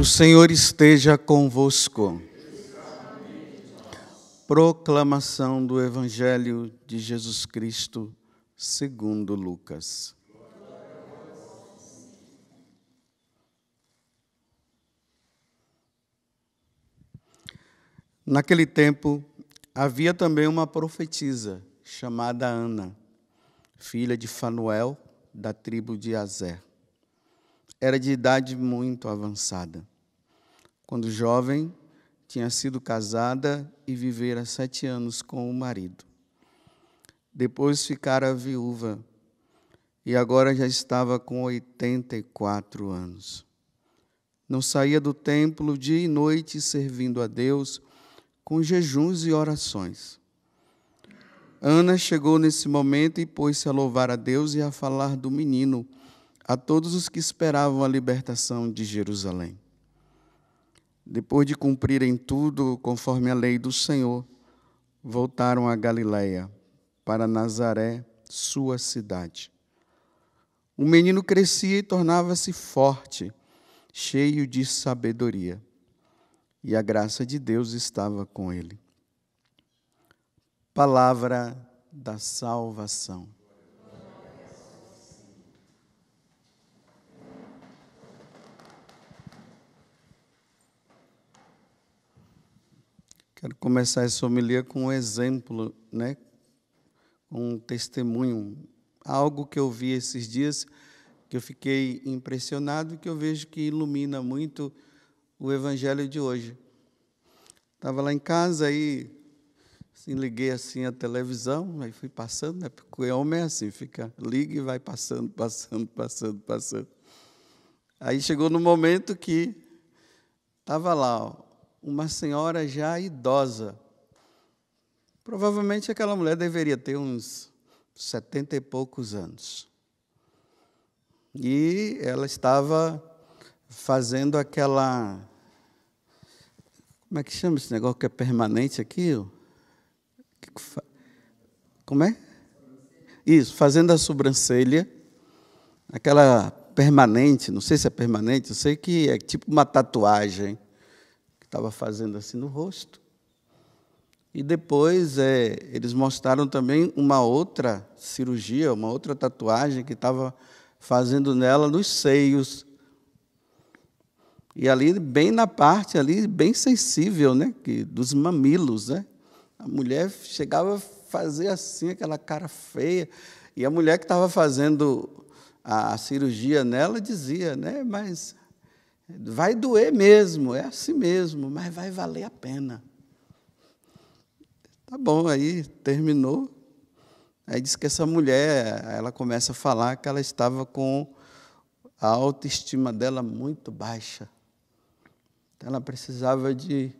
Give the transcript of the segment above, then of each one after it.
O Senhor esteja convosco. Proclamação do Evangelho de Jesus Cristo, segundo Lucas. Naquele tempo, havia também uma profetisa chamada Ana, filha de Fanuel, da tribo de Azer era de idade muito avançada. Quando jovem, tinha sido casada e vivera sete anos com o marido. Depois ficara viúva e agora já estava com 84 anos. Não saía do templo dia e noite servindo a Deus com jejuns e orações. Ana chegou nesse momento e pôs-se a louvar a Deus e a falar do menino a todos os que esperavam a libertação de Jerusalém. Depois de cumprirem tudo conforme a lei do Senhor, voltaram a Galiléia, para Nazaré, sua cidade. O menino crescia e tornava-se forte, cheio de sabedoria, e a graça de Deus estava com ele. Palavra da salvação. Quero começar essa homilia com um exemplo, né? um testemunho, algo que eu vi esses dias que eu fiquei impressionado e que eu vejo que ilumina muito o evangelho de hoje. Estava lá em casa e assim, liguei assim a televisão, aí fui passando, né? porque homem é assim, fica, liga e vai passando, passando, passando, passando. Aí chegou no momento que estava lá, ó, uma senhora já idosa. Provavelmente aquela mulher deveria ter uns setenta e poucos anos. E ela estava fazendo aquela. Como é que chama esse negócio que é permanente aqui? Como é? Isso, fazendo a sobrancelha, aquela permanente, não sei se é permanente, eu sei que é tipo uma tatuagem estava fazendo assim no rosto. E depois é, eles mostraram também uma outra cirurgia, uma outra tatuagem que estava fazendo nela nos seios. E ali, bem na parte ali, bem sensível, né? Que, dos mamilos, né? A mulher chegava a fazer assim, aquela cara feia. E a mulher que estava fazendo a cirurgia nela dizia, né? Mas Vai doer mesmo, é assim mesmo, mas vai valer a pena. Tá bom, aí terminou. Aí diz que essa mulher, ela começa a falar que ela estava com a autoestima dela muito baixa. Então, ela precisava de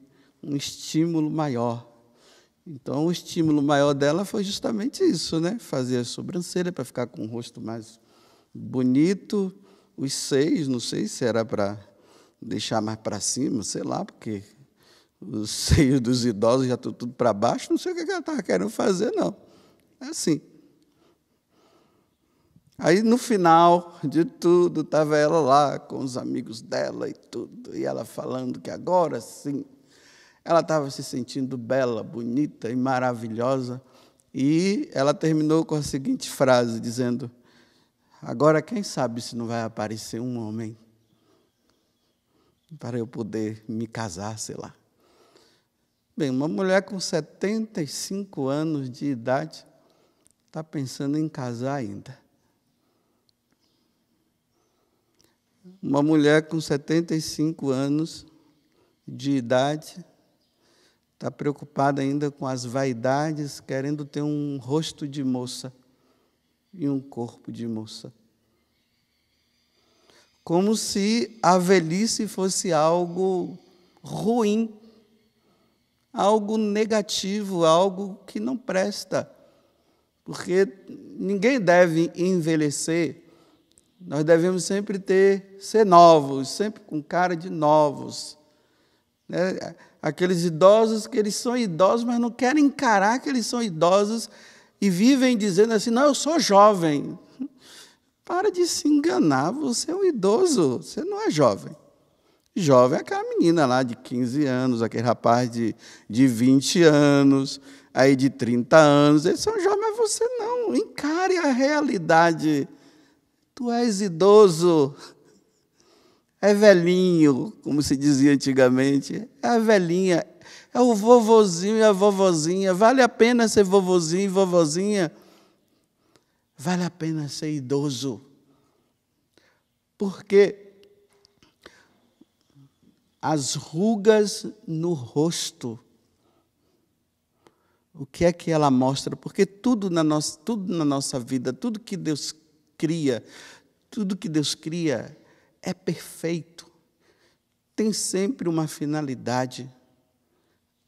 um estímulo maior. Então, o estímulo maior dela foi justamente isso, né? Fazer a sobrancelha para ficar com o rosto mais bonito, os seis, não sei se era para deixar mais para cima, sei lá, porque os seios dos idosos já estão tá tudo para baixo, não sei o que ela estava querendo fazer, não. É assim. Aí, no final de tudo, estava ela lá com os amigos dela e tudo, e ela falando que agora sim ela estava se sentindo bela, bonita e maravilhosa. E ela terminou com a seguinte frase, dizendo: Agora, quem sabe se não vai aparecer um homem para eu poder me casar, sei lá. Bem, uma mulher com 75 anos de idade está pensando em casar ainda. Uma mulher com 75 anos de idade está preocupada ainda com as vaidades, querendo ter um rosto de moça e um corpo de moça como se a velhice fosse algo ruim, algo negativo, algo que não presta. Porque ninguém deve envelhecer. Nós devemos sempre ter ser novos, sempre com cara de novos. Né? Aqueles idosos que eles são idosos, mas não querem encarar que eles são idosos e vivem dizendo assim: "Não, eu sou jovem". Para de se enganar, você é um idoso, você não é jovem. Jovem é aquela menina lá de 15 anos, aquele rapaz de, de 20 anos, aí de 30 anos. Eles são jovens, mas você não. Encare a realidade. Tu és idoso, é velhinho, como se dizia antigamente. É velhinha, é o vovozinho e a vovozinha. Vale a pena ser vovozinho e vovozinha? vale a pena ser idoso. Porque as rugas no rosto, o que é que ela mostra? Porque tudo na nossa, tudo na nossa vida, tudo que Deus cria, tudo que Deus cria é perfeito. Tem sempre uma finalidade.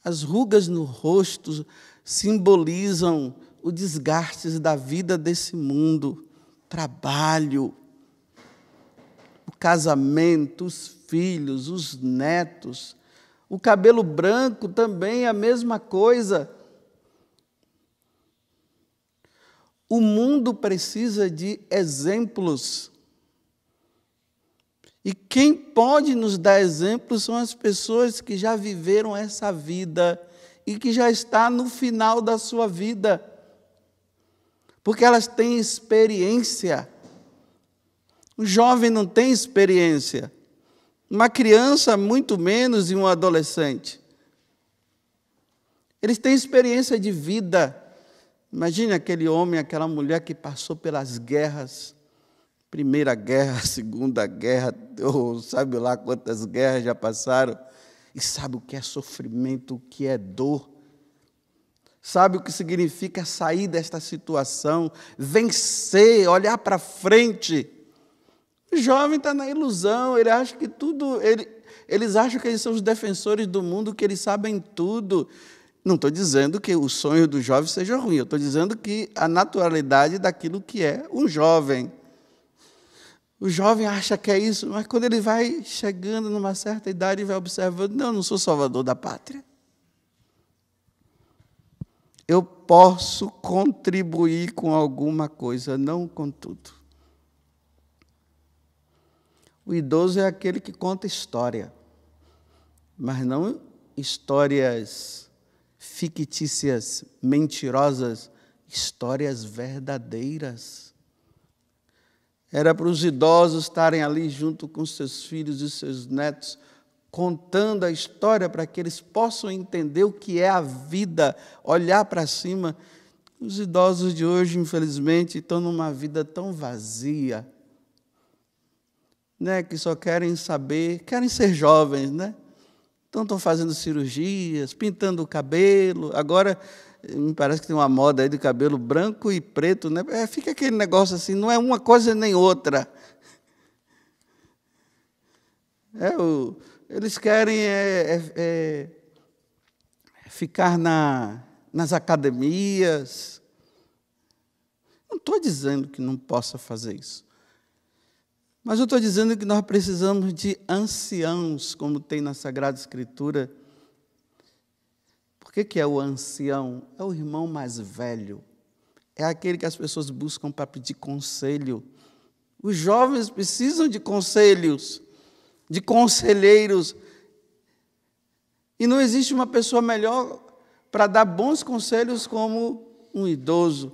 As rugas no rosto simbolizam os desgastes da vida desse mundo, trabalho, o casamento, os filhos, os netos. O cabelo branco também é a mesma coisa. O mundo precisa de exemplos. E quem pode nos dar exemplos são as pessoas que já viveram essa vida e que já está no final da sua vida porque elas têm experiência. O jovem não tem experiência. Uma criança, muito menos, e um adolescente. Eles têm experiência de vida. Imagine aquele homem, aquela mulher que passou pelas guerras. Primeira guerra, segunda guerra, ou sabe lá quantas guerras já passaram, e sabe o que é sofrimento, o que é dor Sabe o que significa sair desta situação, vencer, olhar para frente? O jovem está na ilusão, ele acha que tudo. Ele, eles acham que eles são os defensores do mundo, que eles sabem tudo. Não estou dizendo que o sonho do jovem seja ruim, eu estou dizendo que a naturalidade daquilo que é um jovem. O jovem acha que é isso, mas quando ele vai chegando numa certa idade e vai observando, não, eu não sou salvador da pátria eu posso contribuir com alguma coisa, não com tudo. O idoso é aquele que conta história, mas não histórias fictícias, mentirosas, histórias verdadeiras. Era para os idosos estarem ali junto com seus filhos e seus netos, contando a história para que eles possam entender o que é a vida, olhar para cima. Os idosos de hoje, infelizmente, estão numa vida tão vazia, né, que só querem saber, querem ser jovens, né? Então estão fazendo cirurgias, pintando o cabelo. Agora me parece que tem uma moda aí de cabelo branco e preto, né? É, fica aquele negócio assim, não é uma coisa nem outra. É o eles querem é, é, é ficar na, nas academias. Não estou dizendo que não possa fazer isso. Mas eu estou dizendo que nós precisamos de anciãos, como tem na Sagrada Escritura. Por que, que é o ancião? É o irmão mais velho. É aquele que as pessoas buscam para pedir conselho. Os jovens precisam de conselhos de conselheiros. E não existe uma pessoa melhor para dar bons conselhos como um idoso.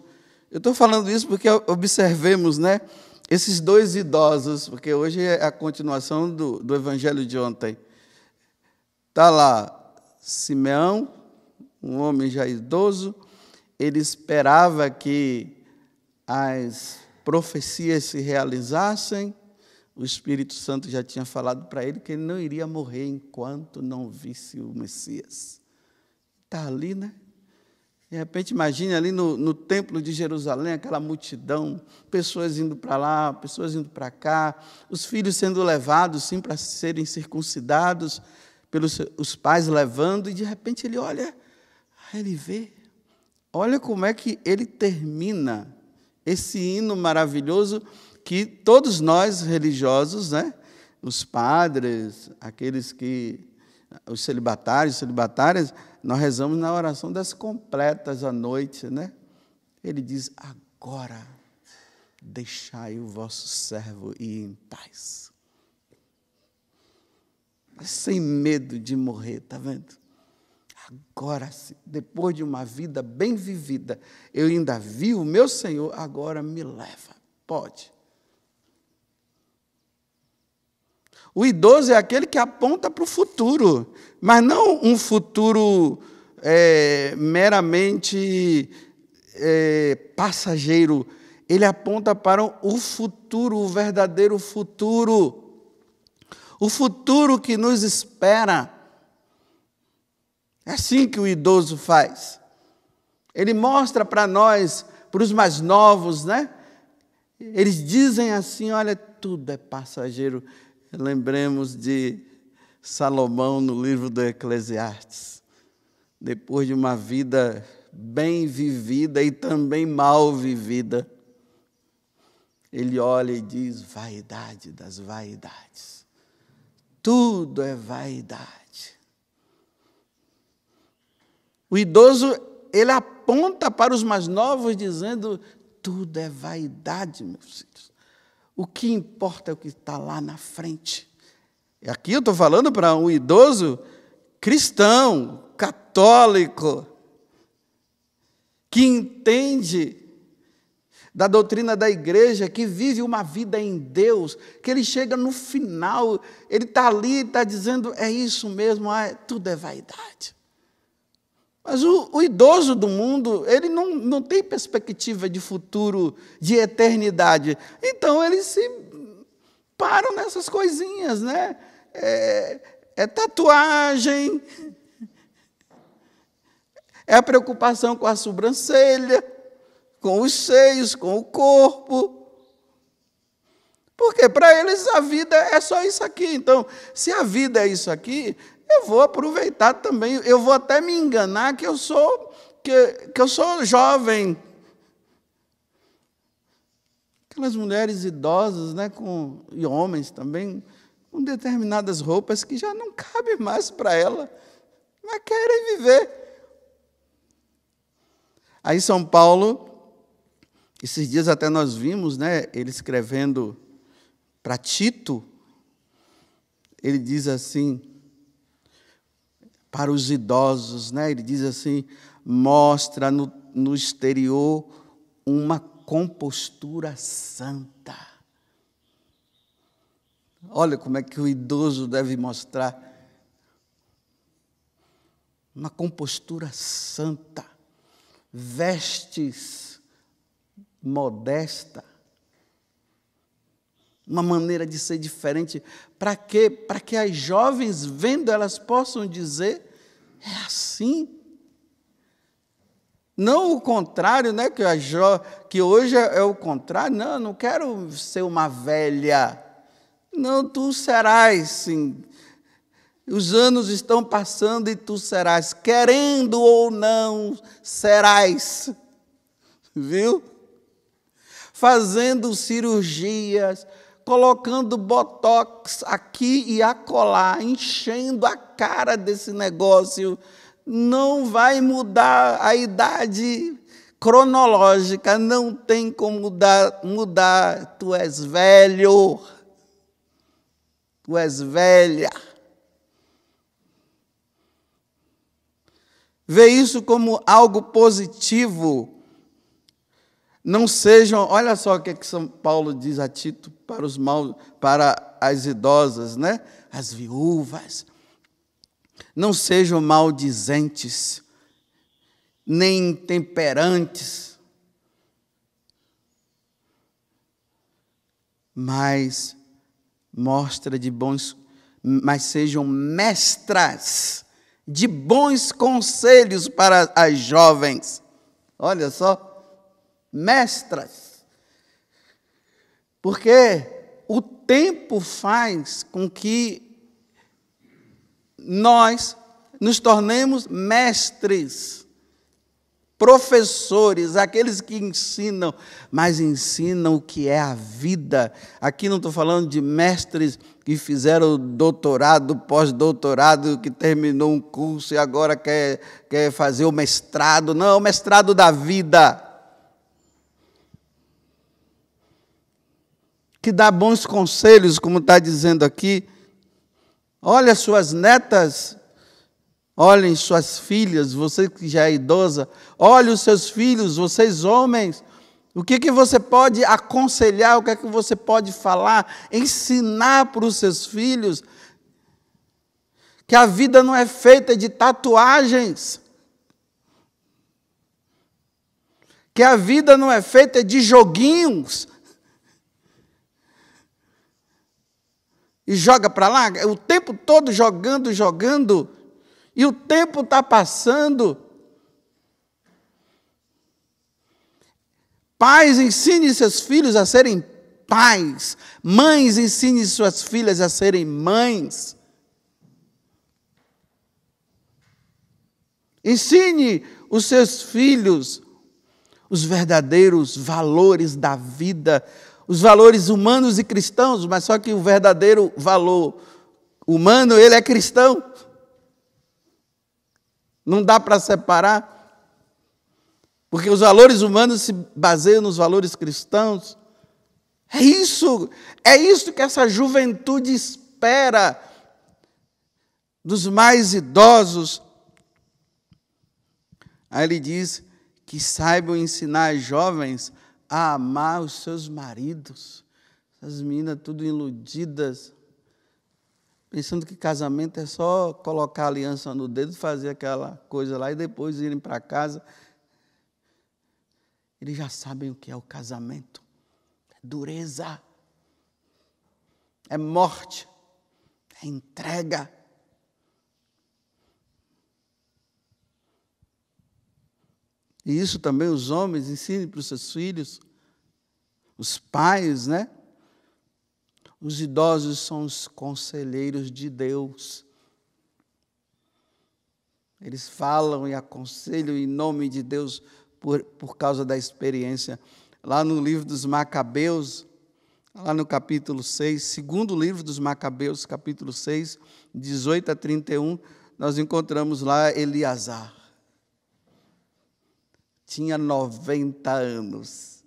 Eu estou falando isso porque observemos, né? Esses dois idosos, porque hoje é a continuação do, do evangelho de ontem. Está lá, Simeão, um homem já idoso, ele esperava que as profecias se realizassem, o Espírito Santo já tinha falado para ele que ele não iria morrer enquanto não visse o Messias. Está ali, né? De repente, imagine ali no, no templo de Jerusalém, aquela multidão, pessoas indo para lá, pessoas indo para cá, os filhos sendo levados, sim, para serem circuncidados, pelos os pais levando, e de repente ele olha, ele vê, olha como é que ele termina esse hino maravilhoso que todos nós religiosos, né, os padres, aqueles que os celibatários, celibatárias, nós rezamos na oração das completas à noite, né? Ele diz: "Agora deixai o vosso servo ir em paz." Sem medo de morrer, tá vendo? Agora, depois de uma vida bem vivida, eu ainda vi o meu Senhor, agora me leva. Pode. O idoso é aquele que aponta para o futuro, mas não um futuro é, meramente é, passageiro. Ele aponta para o futuro, o verdadeiro futuro. O futuro que nos espera. É assim que o idoso faz. Ele mostra para nós, para os mais novos, né? Eles dizem assim: olha, tudo é passageiro lembremos de Salomão no livro do Eclesiastes. Depois de uma vida bem vivida e também mal vivida, ele olha e diz: vaidade das vaidades. Tudo é vaidade. O idoso, ele aponta para os mais novos, dizendo: tudo é vaidade, meus filhos. O que importa é o que está lá na frente. E aqui eu estou falando para um idoso cristão, católico, que entende da doutrina da igreja, que vive uma vida em Deus, que ele chega no final, ele está ali, está dizendo: é isso mesmo, é, tudo é vaidade. Mas o, o, idoso do mundo, ele não, não tem perspectiva de futuro, de eternidade. Então, eles se param nessas coisinhas, né? É, é tatuagem, é a preocupação com a sobrancelha, com os seios, com o corpo. Porque para eles a vida é só isso aqui. Então, se a vida é isso aqui, eu vou aproveitar também, eu vou até me enganar que eu sou que, que eu sou jovem. Aquelas mulheres idosas, né, com, e homens também, com determinadas roupas que já não cabem mais para ela, mas querem viver. Aí São Paulo, esses dias até nós vimos, né, ele escrevendo para Tito, ele diz assim: para os idosos, né? Ele diz assim: mostra no, no exterior uma compostura santa. Olha como é que o idoso deve mostrar uma compostura santa, vestes modesta uma maneira de ser diferente, para quê? Para que as jovens vendo elas possam dizer: é assim. Não o contrário, né? Que, jo... que hoje é o contrário. Não, eu não quero ser uma velha. Não, tu serás, sim. Os anos estão passando e tu serás, querendo ou não, serás. Viu? Fazendo cirurgias, colocando botox aqui e acolá, enchendo a cara desse negócio, não vai mudar a idade cronológica, não tem como mudar, mudar. tu és velho, tu és velha. Vê isso como algo positivo, não sejam, olha só o que, é que São Paulo diz a Tito para os mal, para as idosas, né? As viúvas. Não sejam maldizentes, nem intemperantes, mas mostra de bons, mas sejam mestras de bons conselhos para as jovens. Olha só, mestras. Porque o tempo faz com que nós nos tornemos mestres, professores, aqueles que ensinam, mas ensinam o que é a vida. Aqui não estou falando de mestres que fizeram doutorado, pós-doutorado, que terminou um curso e agora quer, quer fazer o mestrado. Não, o mestrado da vida. que dá bons conselhos, como está dizendo aqui. Olha suas netas, olhem suas filhas, você que já é idosa, olhe os seus filhos, vocês homens. O que, que você pode aconselhar, o que é que você pode falar, ensinar para os seus filhos que a vida não é feita de tatuagens, que a vida não é feita de joguinhos, e joga para lá, o tempo todo jogando, jogando, e o tempo está passando. Pais, ensine seus filhos a serem pais. Mães, ensine suas filhas a serem mães. Ensine os seus filhos os verdadeiros valores da vida, os valores humanos e cristãos, mas só que o verdadeiro valor humano, ele é cristão. Não dá para separar. Porque os valores humanos se baseiam nos valores cristãos. É isso, é isso que essa juventude espera dos mais idosos. Aí ele diz que saibam ensinar jovens a amar os seus maridos. Essas meninas tudo iludidas, pensando que casamento é só colocar a aliança no dedo, fazer aquela coisa lá e depois irem para casa. Eles já sabem o que é o casamento. É dureza. É morte. É entrega. E isso também os homens ensinem para os seus filhos, os pais, né? Os idosos são os conselheiros de Deus. Eles falam e aconselham em nome de Deus por, por causa da experiência. Lá no livro dos Macabeus, lá no capítulo 6, segundo livro dos Macabeus, capítulo 6, 18 a 31, nós encontramos lá Eliasar tinha 90 anos.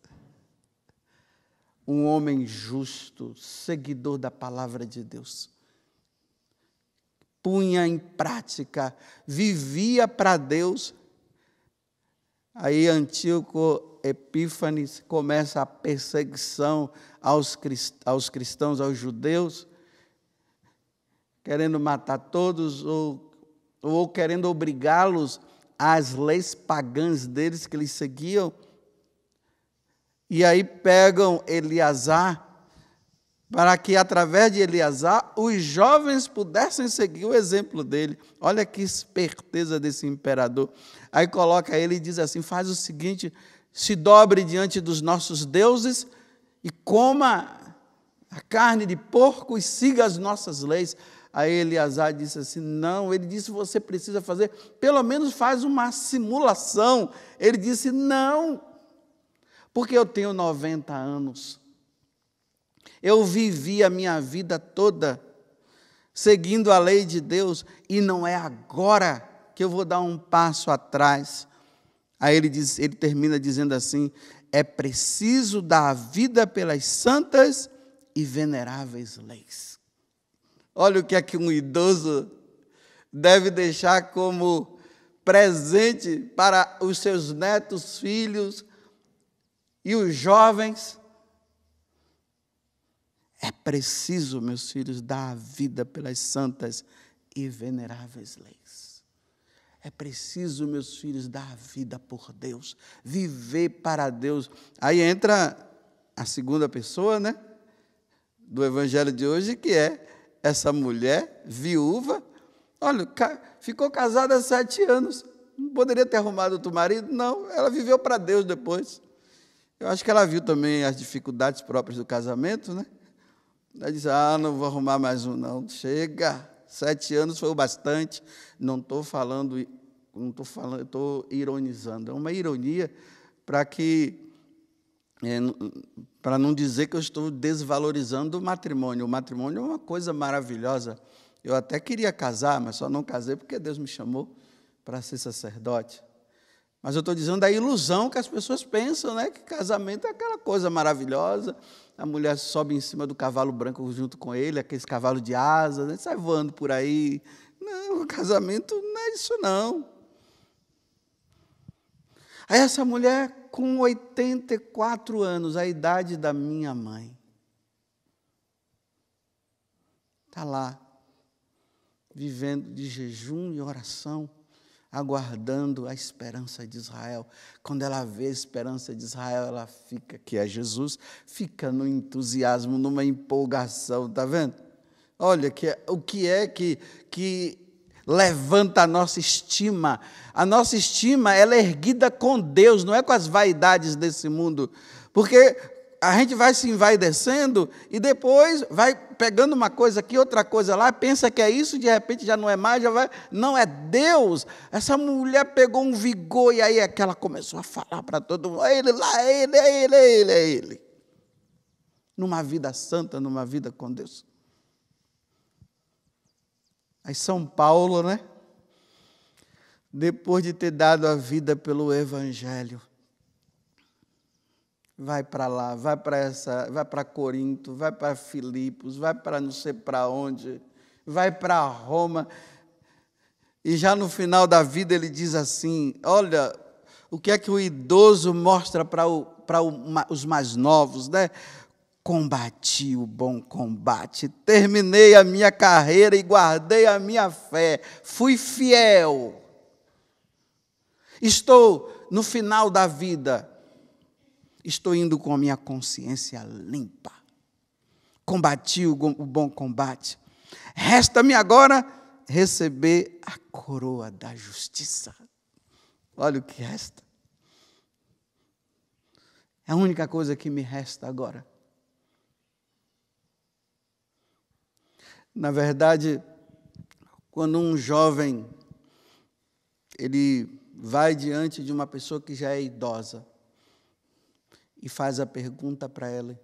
Um homem justo, seguidor da palavra de Deus. Punha em prática, vivia para Deus. Aí Antíoco Epífanes começa a perseguição aos, aos cristãos, aos judeus, querendo matar todos ou, ou querendo obrigá-los as leis pagãs deles que eles seguiam. E aí pegam Eleazar, para que através de Eleazar os jovens pudessem seguir o exemplo dele. Olha que esperteza desse imperador. Aí coloca ele e diz assim: faz o seguinte, se dobre diante dos nossos deuses e coma a carne de porco e siga as nossas leis. Aí Eleazar disse assim: Não, ele disse: Você precisa fazer, pelo menos faz uma simulação. Ele disse: Não, porque eu tenho 90 anos. Eu vivi a minha vida toda seguindo a lei de Deus e não é agora que eu vou dar um passo atrás. Aí ele, diz, ele termina dizendo assim: é preciso dar a vida pelas santas e veneráveis leis. Olha o que é que um idoso deve deixar como presente para os seus netos, filhos e os jovens. É preciso, meus filhos, dar a vida pelas santas e veneráveis leis. É preciso, meus filhos, dar a vida por Deus, viver para Deus. Aí entra a segunda pessoa, né? Do evangelho de hoje, que é essa mulher viúva, olha, ficou casada há sete anos, não poderia ter arrumado outro marido? Não, ela viveu para Deus depois. Eu acho que ela viu também as dificuldades próprias do casamento, né? Ela disse: Ah, não vou arrumar mais um, não. Chega, sete anos foi o bastante. Não estou falando, não estou falando, estou ironizando. É uma ironia para que é, para não dizer que eu estou desvalorizando o matrimônio. O matrimônio é uma coisa maravilhosa. Eu até queria casar, mas só não casei porque Deus me chamou para ser sacerdote. Mas eu estou dizendo da ilusão que as pessoas pensam, né? Que casamento é aquela coisa maravilhosa. A mulher sobe em cima do cavalo branco junto com ele, aquele cavalo de asas, né? sai voando por aí. Não, o casamento não é isso não. A essa mulher, com 84 anos, a idade da minha mãe, está lá, vivendo de jejum e oração, aguardando a esperança de Israel. Quando ela vê a esperança de Israel, ela fica, que é Jesus, fica no entusiasmo, numa empolgação, está vendo? Olha, que, é, o que é que, que levanta a nossa estima. A nossa estima ela é erguida com Deus, não é com as vaidades desse mundo. Porque a gente vai se envaidecendo e depois vai pegando uma coisa aqui, outra coisa lá, pensa que é isso, de repente já não é mais, já vai. Não, é Deus. Essa mulher pegou um vigor e aí é que ela começou a falar para todo mundo: é ele lá, é ele, é ele, é ele, é ele. Numa vida santa, numa vida com Deus. Aí São Paulo, né? Depois de ter dado a vida pelo Evangelho, vai para lá, vai para essa, vai para Corinto, vai para Filipos, vai para não sei para onde, vai para Roma. E já no final da vida ele diz assim: Olha, o que é que o idoso mostra para, os mais novos, né? Combati o bom combate, terminei a minha carreira e guardei a minha fé, fui fiel. Estou no final da vida, estou indo com a minha consciência limpa. Combati o bom combate, resta-me agora receber a coroa da justiça. Olha o que resta. É a única coisa que me resta agora. Na verdade, quando um jovem ele vai diante de uma pessoa que já é idosa e faz a pergunta para ela: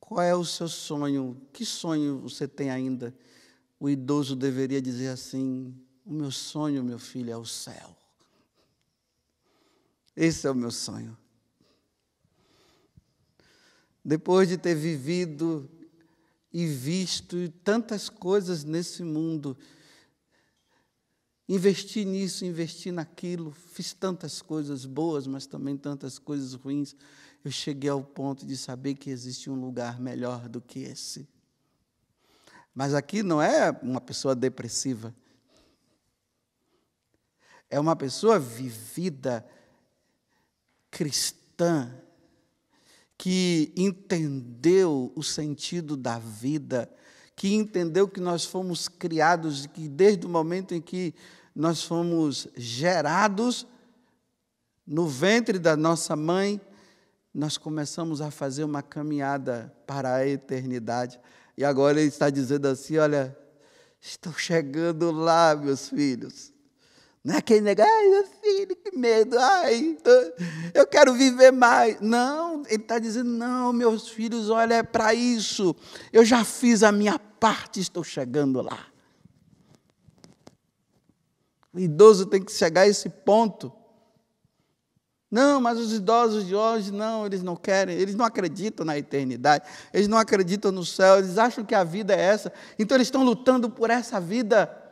qual é o seu sonho? Que sonho você tem ainda? O idoso deveria dizer assim: o meu sonho, meu filho, é o céu. Esse é o meu sonho. Depois de ter vivido e visto tantas coisas nesse mundo. Investi nisso, investi naquilo, fiz tantas coisas boas, mas também tantas coisas ruins. Eu cheguei ao ponto de saber que existe um lugar melhor do que esse. Mas aqui não é uma pessoa depressiva. É uma pessoa vivida, cristã, que entendeu o sentido da vida, que entendeu que nós fomos criados e que desde o momento em que nós fomos gerados no ventre da nossa mãe, nós começamos a fazer uma caminhada para a eternidade. E agora ele está dizendo assim: olha, estou chegando lá, meus filhos. Não é aquele negócio, filho, que medo, ai, então, eu quero viver mais. Não, ele está dizendo, não, meus filhos, olha, é para isso. Eu já fiz a minha parte, estou chegando lá. O idoso tem que chegar a esse ponto. Não, mas os idosos de hoje, não, eles não querem, eles não acreditam na eternidade, eles não acreditam no céu, eles acham que a vida é essa, então eles estão lutando por essa vida.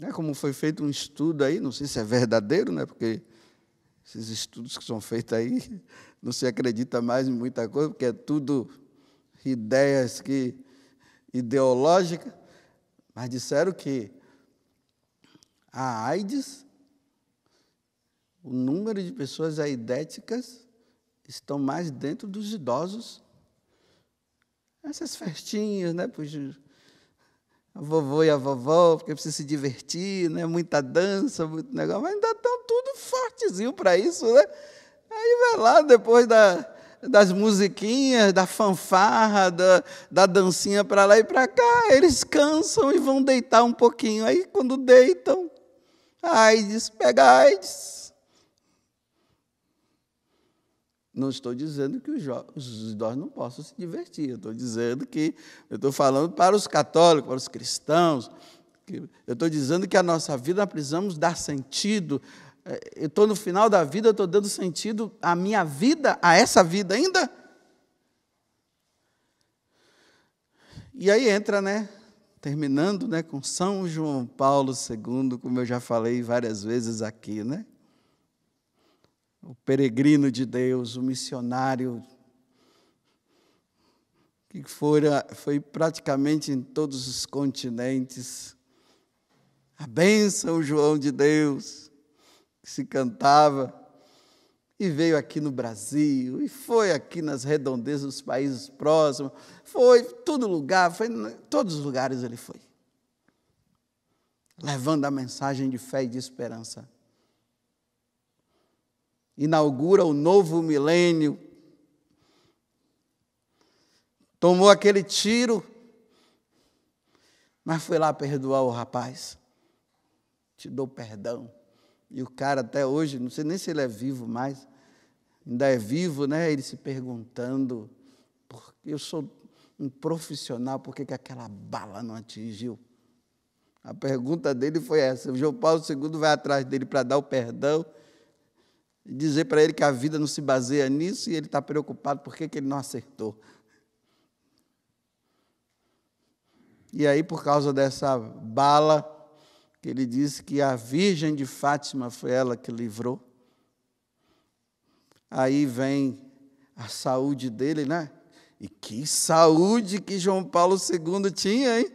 né, como foi feito um estudo aí, não sei se é verdadeiro, né, porque esses estudos que são feitos aí, não se acredita mais em muita coisa, porque é tudo ideias que ideológicas, mas disseram que a AIDS, o número de pessoas aidéticas estão mais dentro dos idosos. Essas festinhas, né, para a vovô e a vovó, porque precisa se divertir, né? muita dança, muito negócio, mas ainda estão tudo fortezinho para isso, né? Aí vai lá, depois da, das musiquinhas, da fanfarra, da, da dancinha para lá e para cá, eles cansam e vão deitar um pouquinho. Aí quando deitam, AIDS, pega AIDS. Não estou dizendo que os, os idosos não possam se divertir, eu estou dizendo que, eu estou falando para os católicos, para os cristãos, eu estou dizendo que a nossa vida nós precisamos dar sentido. É, eu estou no final da vida, eu estou dando sentido à minha vida, a essa vida ainda? E aí entra, né? Terminando né, com São João Paulo II, como eu já falei várias vezes aqui, né? o peregrino de Deus, o missionário, que fora, foi praticamente em todos os continentes. A bênção, João de Deus, que se cantava, e veio aqui no Brasil, e foi aqui nas redondezas dos países próximos, foi todo lugar, foi todos os lugares ele foi. Levando a mensagem de fé e de esperança inaugura o novo milênio. Tomou aquele tiro, mas foi lá perdoar o rapaz. Te dou perdão. E o cara até hoje, não sei nem se ele é vivo mais, ainda é vivo, né? Ele se perguntando, eu sou um profissional, por que, que aquela bala não atingiu? A pergunta dele foi essa. O João Paulo II vai atrás dele para dar o perdão dizer para ele que a vida não se baseia nisso e ele está preocupado por que, ele não acertou. E aí, por causa dessa bala, que ele disse que a Virgem de Fátima foi ela que livrou. Aí vem a saúde dele, né? E que saúde que João Paulo II tinha, hein?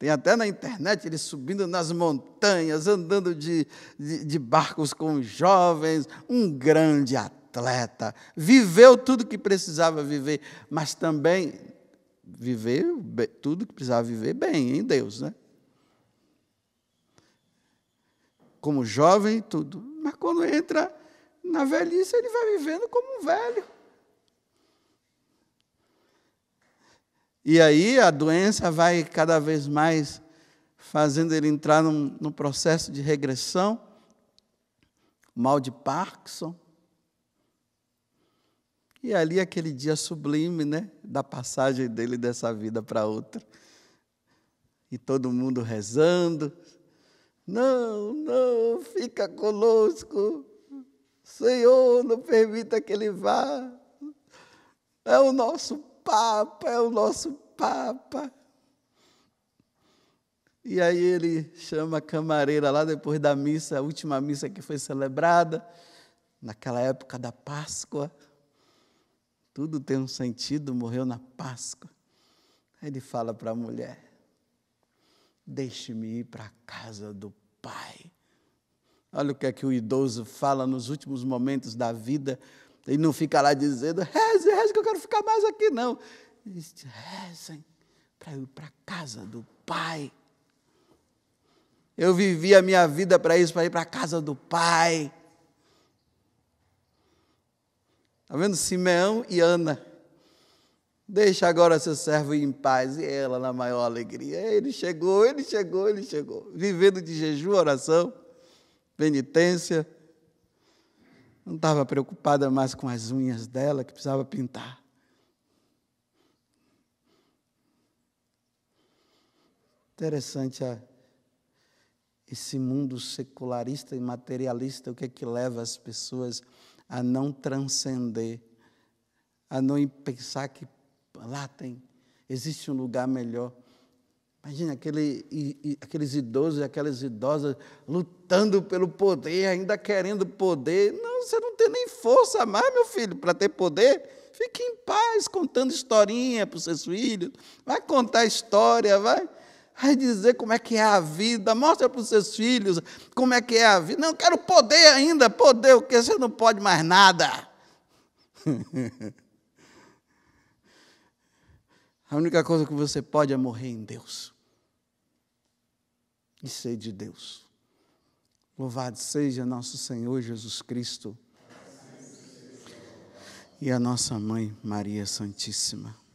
Tem até na internet ele subindo nas montanhas, andando de, de, de, barcos com jovens, um grande atleta. Viveu tudo que precisava viver, mas também viveu tudo que precisava viver bem em Deus, né? Como jovem, tudo. Mas quando entra na velhice, ele vai vivendo como um velho. E aí a doença vai cada vez mais fazendo ele entrar num, num processo de regressão, mal de Parkinson. E ali aquele dia sublime, né, da passagem dele dessa vida para outra. E todo mundo rezando. Não, não, fica conosco. Senhor, não permita que ele vá. É o nosso Papa, é o nosso Papa. E aí ele chama a camareira lá depois da missa, a última missa que foi celebrada, naquela época da Páscoa. Tudo tem um sentido, morreu na Páscoa. Aí ele fala para a mulher: Deixe-me ir para a casa do Pai. Olha o que é que o idoso fala nos últimos momentos da vida ele não fica lá dizendo, reze, reze, que eu quero ficar mais aqui, não. Ele rezem para ir para a casa do Pai. Eu vivi a minha vida para isso, para ir para a casa do Pai. Está vendo? Simeão e Ana. Deixa agora seu servo ir em paz. E ela na maior alegria. Ele chegou, ele chegou, ele chegou. Vivendo de jejum, oração, penitência. Não estava preocupada mais com as unhas dela, que precisava pintar. Interessante a, esse mundo secularista e materialista, o que é que leva as pessoas a não transcender, a não pensar que lá tem, existe um lugar melhor. Imagina aquele, aqueles idosos e aquelas idosas lutando pelo poder, ainda querendo poder. Não, você não tem nem força mais, meu filho, para ter poder. Fique em paz contando historinha para os seus filhos. Vai contar história, vai. Vai dizer como é que é a vida, mostra para os seus filhos como é que é a vida. Não, quero poder ainda, poder, O que você não pode mais nada. A única coisa que você pode é morrer em Deus. E ser de Deus. Louvado seja nosso Senhor Jesus Cristo e a nossa mãe Maria Santíssima.